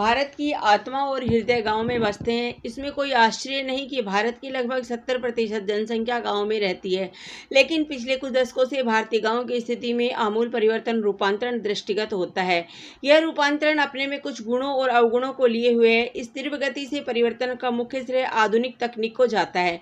भारत की आत्मा और हृदय गांव में बसते हैं इसमें कोई आश्चर्य नहीं कि भारत की लगभग सत्तर प्रतिशत जनसंख्या गांव में रहती है लेकिन पिछले कुछ दशकों से भारतीय गांव की स्थिति में आमूल परिवर्तन रूपांतरण दृष्टिगत होता है यह रूपांतरण अपने में कुछ गुणों और अवगुणों को लिए हुए है इस तीव्र गति से परिवर्तन का मुख्य श्रेय आधुनिक तकनीक को जाता है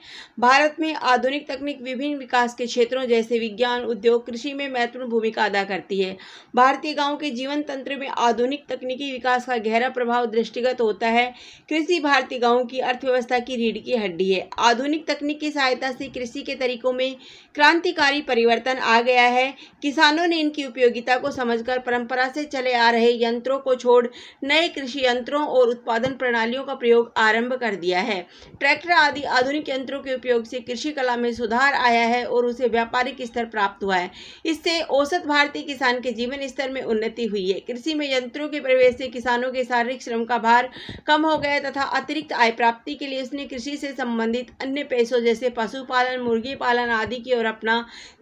भारत में आधुनिक तकनीक विभिन्न विकास के क्षेत्रों जैसे विज्ञान उद्योग कृषि में महत्वपूर्ण भूमिका अदा करती है भारतीय गाँव के जीवन तंत्र में आधुनिक तकनीकी विकास का गहरा प्रभाव दृष्टिगत होता है कृषि भारतीय गाँव की अर्थव्यवस्था की रीढ़ की हड्डी है आधुनिक तकनीक की सहायता से कृषि के तरीकों में क्रांतिकारी परिवर्तन आ गया है किसानों ने इनकी उपयोगिता को समझकर परंपरा से चले आ रहे यंत्रों को छोड़ नए कृषि यंत्रों और उत्पादन प्रणालियों का प्रयोग आरंभ कर दिया है ट्रैक्टर आदि आधुनिक यंत्रों के उपयोग से कृषि कला में सुधार आया है और उसे व्यापारिक स्तर प्राप्त हुआ है इससे औसत भारतीय किसान के जीवन स्तर में उन्नति हुई है कृषि में यंत्रों के प्रवेश से किसानों के शारीरिक शारीरिक श्रम का भार कम हो गया तथा अतिरिक्त आय प्राप्ति के लिए उसने कृषि से संबंधित अन्य पैसों जैसे पशुपालन मुर्गी पालन आदि की ओर अपना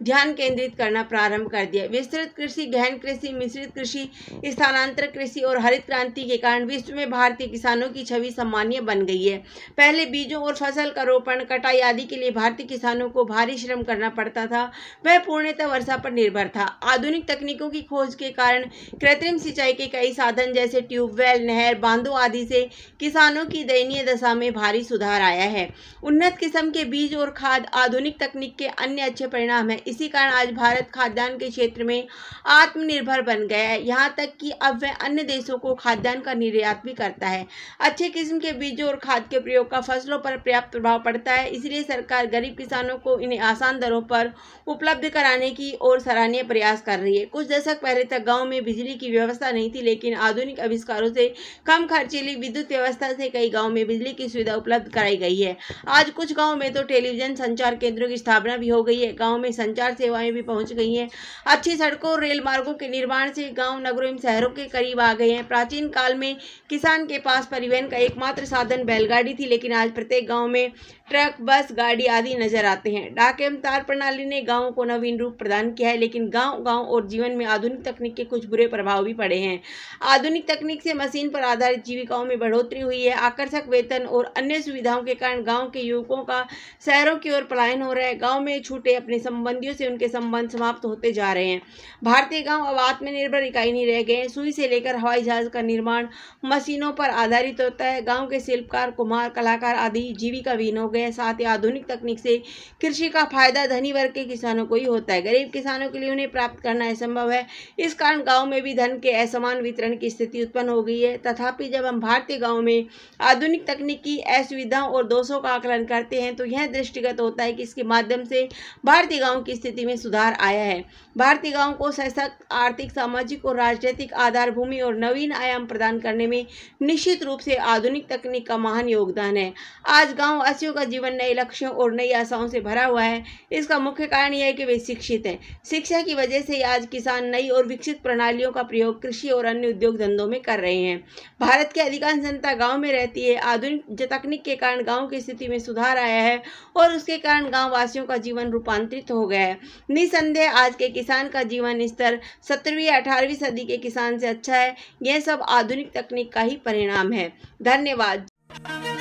ध्यान केंद्रित करना प्रारंभ कर दिया विस्तृत कृषि गहन कृषि मिश्रित कृषि स्थानांतर कृषि और हरित क्रांति के कारण विश्व में भारतीय किसानों की छवि सम्मान्य बन गई है पहले बीजों और फसल का रोपण कटाई आदि के लिए भारतीय किसानों को भारी श्रम करना पड़ता था वह पूर्णतः वर्षा पर निर्भर था आधुनिक तकनीकों की खोज के कारण कृत्रिम सिंचाई के कई साधन जैसे ट्यूबवेल नहर नहर बांधों आदि से किसानों की दयनीय दशा में भारी सुधार आया है उन्नत किस्म के बीज और खाद आधुनिक तकनीक के अन्य अच्छे परिणाम है इसी कारण आज भारत खाद्यान्न के क्षेत्र में आत्मनिर्भर बन गया है यहाँ तक कि अब वह अन्य देशों को खाद्यान्न का निर्यात भी करता है अच्छे किस्म के बीजों और खाद के प्रयोग का फसलों पर पर्याप्त प्रभाव पड़ता है इसलिए सरकार गरीब किसानों को इन्हें आसान दरों पर उपलब्ध कराने की ओर सराहनीय प्रयास कर रही है कुछ दशक पहले तक गाँव में बिजली की व्यवस्था नहीं थी लेकिन आधुनिक आविष्कारों से कम खर्चीली विद्युत व्यवस्था से कई गाँव में बिजली की सुविधा उपलब्ध कराई गई है आज कुछ गाँव में तो टेलीविजन संचार केंद्रों की स्थापना भी हो गई है गाँव में संचार सेवाएं भी पहुंच गई हैं अच्छी सड़कों और रेल मार्गों के निर्माण से गाँव नगरों एवं शहरों के करीब आ गए हैं प्राचीन काल में किसान के पास परिवहन का एकमात्र साधन बैलगाड़ी थी लेकिन आज प्रत्येक गाँव में ट्रक बस गाड़ी आदि नजर आते हैं डाक एवं तार प्रणाली ने गाँव को नवीन रूप प्रदान किया है लेकिन गाँव गाँव और जीवन में आधुनिक तकनीक के कुछ बुरे प्रभाव भी पड़े हैं आधुनिक तकनीक से मशीन पर आधारित जीविकाओं में बढ़ोतरी हुई है आकर्षक वेतन और अन्य सुविधाओं के कारण गांव के युवकों का शहरों की ओर पलायन हो रहा है गांव में छूटे अपने संबंधियों से उनके संबंध समाप्त होते जा रहे हैं भारतीय गाँव अब आत्मनिर्भर इकाई नहीं रह गए हैं सुई से लेकर हवाई जहाज का निर्माण मशीनों पर आधारित होता है गाँव के शिल्पकार कुमार कलाकार आदि जीविका विहीन हो गए साथ ही आधुनिक तकनीक से कृषि का फायदा धनी वर्ग के किसानों को ही होता है गरीब किसानों के लिए उन्हें प्राप्त करना असंभव है इस कारण गाँव में भी धन के असमान वितरण की स्थिति उत्पन्न हो गई है तथापि जब हम भारतीय गाँव में आधुनिक तकनीकी असुविधाओं और दोषों का आकलन करते हैं तो यह दृष्टिगत होता है कि इसके माध्यम से भारतीय गाँव की स्थिति में सुधार आया है भारतीय गाँव को सशक्त आर्थिक सामाजिक और राजनीतिक आधार भूमि और नवीन आयाम प्रदान करने में निश्चित रूप से आधुनिक तकनीक का महान योगदान है आज गाँव वासियों का जीवन नए लक्ष्यों और नई आशाओं से भरा हुआ है इसका मुख्य कारण यह है कि वे शिक्षित हैं शिक्षा की वजह से आज किसान नई और विकसित प्रणालियों का प्रयोग कृषि और अन्य उद्योग धंधों में कर रहे हैं भारत के अधिकांश जनता गांव में रहती है आधुनिक तकनीक के कारण गांव की स्थिति में सुधार आया है और उसके कारण गांव वासियों का जीवन रूपांतरित हो गया है निसंदेह आज के किसान का जीवन स्तर सत्रहवीं या अठारहवीं सदी के किसान से अच्छा है यह सब आधुनिक तकनीक का ही परिणाम है धन्यवाद